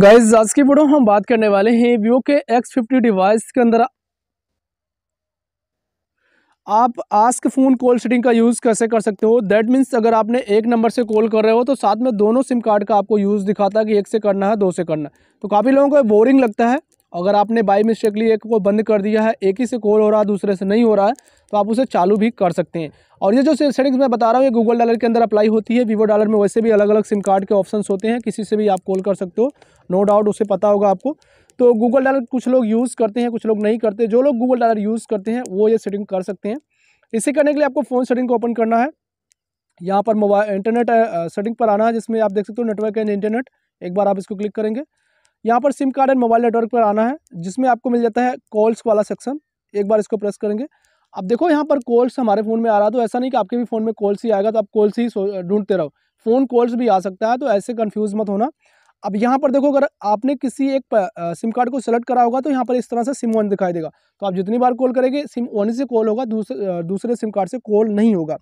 guys आज की video हम बात करने वाले हैं वीवो के एक्स फिफ्टी डिवाइस के अंदर आप आस्क फ़ोन कॉल सेटिंग का यूज़ कैसे कर सकते हो दैट मीन्स अगर आपने एक नंबर से कॉल कर रहे हो तो साथ में दोनों सिम कार्ड का आपको यूज़ दिखाता है कि एक से करना है दो से करना है तो काफ़ी लोगों को बोरिंग लगता है अगर आपने बाई मिस्टेकली एक को बंद कर दिया है एक ही से कॉल हो रहा है दूसरे से नहीं हो रहा है तो आप उसे चालू भी कर सकते हैं और ये जो सेटिंग्स मैं बता रहा हूँ ये गूगल डॉलर के अंदर अप्लाई होती है वीवो डॉलर में वैसे भी अलग अलग सिम कार्ड के ऑप्शन होते हैं किसी से भी आप कॉल कर सकते हो नो डाउट उसे पता होगा आपको तो गूगल डॉलर कुछ लोग यूज़ करते हैं कुछ लोग नहीं करते जो लोग गूगल डॉलर यूज़ करते हैं वो ये सेटिंग कर सकते हैं इसे करने के लिए आपको फ़ोन सेटिंग को ओपन करना है यहाँ पर मोबाइल इंटरनेट सेटिंग पर आना है जिसमें आप देख सकते हो नेटवर्क एंड इंटरनेट एक बार आप इसको क्लिक करेंगे यहाँ पर SIM card and mobile network पर आना है जिसमें आपको मिल जाता है कॉल्स वाला सेक्शन एक बार इसको प्रेस करेंगे अब देखो यहाँ पर कॉल्स हमारे फ़ोन में आ रहा है तो ऐसा नहीं कि आपके भी फ़ोन में कॉल्स ही आएगा तो आप कॉल्स ही ढूंढते रहो फ़ोन कॉल्स भी आ सकता है तो ऐसे कन्फ्यूज़ मत होना अब यहाँ पर देखो अगर आपने किसी एक सिम कार्ड को सेलेक्ट करा होगा तो यहाँ पर इस तरह से सिम वन दिखाई देगा तो आप जितनी बार कॉल करेंगे सिम वन से कॉल होगा दूसरे दूसरे सिम कार्ड से कॉल नहीं होगा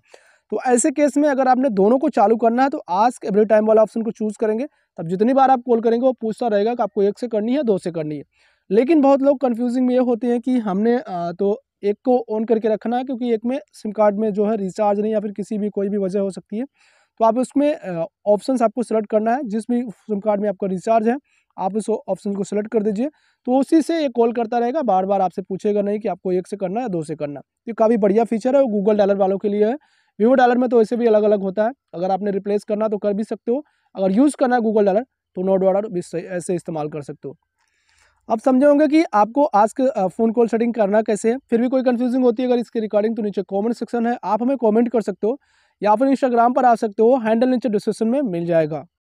तो ऐसे केस में अगर आपने दोनों को चालू करना है तो आस्क एवरी टाइम वाला ऑप्शन को चूज़ करेंगे तब जितनी बार आप कॉल करेंगे वो पूछता रहेगा कि आपको एक से करनी है दो से करनी है लेकिन बहुत लोग कन्फ्यूजिंग में ये होते हैं कि हमने तो एक को ऑन करके रखना है क्योंकि एक में सिम कार्ड में जो है रिचार्ज नहीं या फिर किसी भी कोई भी वजह हो सकती है तो आप उसमें ऑप्शन आपको सेलेक्ट करना है जिस भी सिम कार्ड में आपका रिचार्ज है आप उस ऑप्शन को सिलेक्ट कर दीजिए तो उसी से ये कॉल करता रहेगा बार बार आपसे पूछेगा नहीं कि आपको एक से करना है या दो से करना ये काफ़ी बढ़िया फीचर है वो गूगल डॉलर वालों के लिए है वीवो डॉलर में तो वैसे भी अलग अलग होता है अगर आपने रिप्लेस करना तो कर भी सकते हो अगर यूज़ करना है गूगल डॉलर तो नोट डॉलर भी ऐसे इस्तेमाल कर सकते हो अब समझे होंगे कि आपको आज के फ़ोन कॉल सेटिंग करना कैसे है फिर भी कोई कन्फ्यूजिंग होती है अगर इसकी रिकॉर्डिंग तो नीचे कॉमेंट सेक्शन है आप हमें कॉमेंट कर सकते हो या फिर इंस्टाग्राम पर आ सकते हो हैंडल नीचे डिस्क्रिप्शन में मिल जाएगा